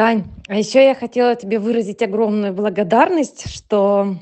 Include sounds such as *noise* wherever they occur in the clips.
Тань, а еще я хотела тебе выразить огромную благодарность, что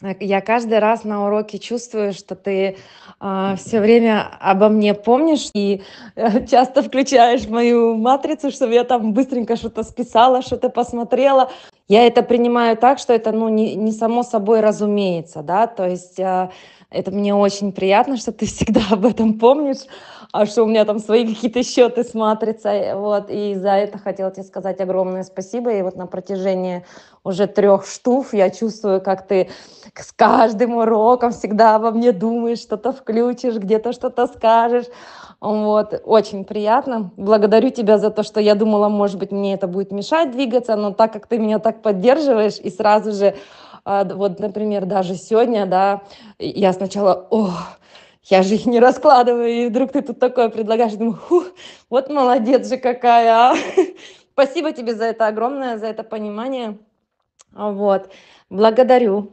э, я каждый раз на уроке чувствую, что ты э, а, все время обо мне помнишь и э, часто включаешь мою матрицу, чтобы я там быстренько что-то списала, что-то посмотрела. Я это принимаю так, что это ну, не, не само собой разумеется, да, то есть э, это мне очень приятно, что ты всегда об этом помнишь а что у меня там свои какие-то счеты с матрицей, э, вот, и за это хотела тебе сказать огромное спасибо, и вот на протяжении уже трех штук я чувствую, как ты с каждым уроком всегда обо мне думаешь, что-то включишь, где-то что-то скажешь, вот, очень приятно. Благодарю тебя за то, что я думала, может быть, мне это будет мешать двигаться, но так как ты меня так поддерживаешь и сразу же, а, вот, например, даже сегодня, да, я сначала, о, я же их не раскладываю, и вдруг ты тут такое предлагаешь, думаю, Фу, вот молодец же какая, а? *laughs* Спасибо тебе за это огромное, за это понимание. Вот. Благодарю.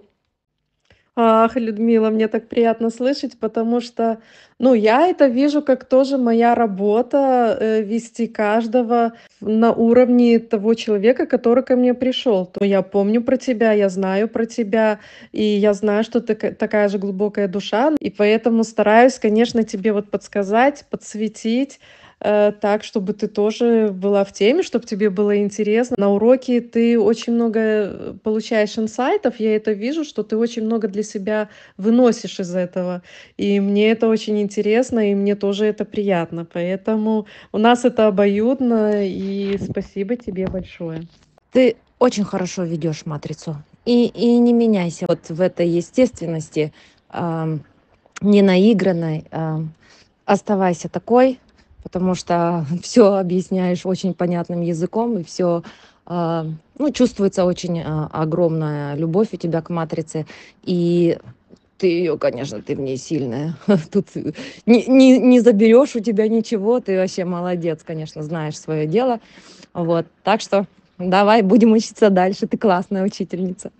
Ах, Людмила, мне так приятно слышать, потому что, ну, я это вижу как тоже моя работа э, вести каждого на уровне того человека, который ко мне пришел. То я помню про тебя, я знаю про тебя, и я знаю, что ты такая же глубокая душа, и поэтому стараюсь, конечно, тебе вот подсказать, подсветить, Э, так, чтобы ты тоже была в теме, чтобы тебе было интересно. На уроке ты очень много э, получаешь инсайтов, я это вижу, что ты очень много для себя выносишь из этого. И мне это очень интересно, и мне тоже это приятно. Поэтому у нас это обоюдно, и спасибо тебе большое. Ты очень хорошо ведешь матрицу. И, и не меняйся вот в этой естественности, э, ненаигранной. Э, оставайся такой, потому что *laughs* все объясняешь очень понятным языком, и все а, ну, чувствуется очень а, огромная любовь у тебя к матрице. И ты ее, конечно, ты в ней сильная. *laughs* Тут не, не, не заберешь у тебя ничего, ты вообще молодец, конечно, знаешь свое дело. Вот, так что давай будем учиться дальше, ты классная учительница.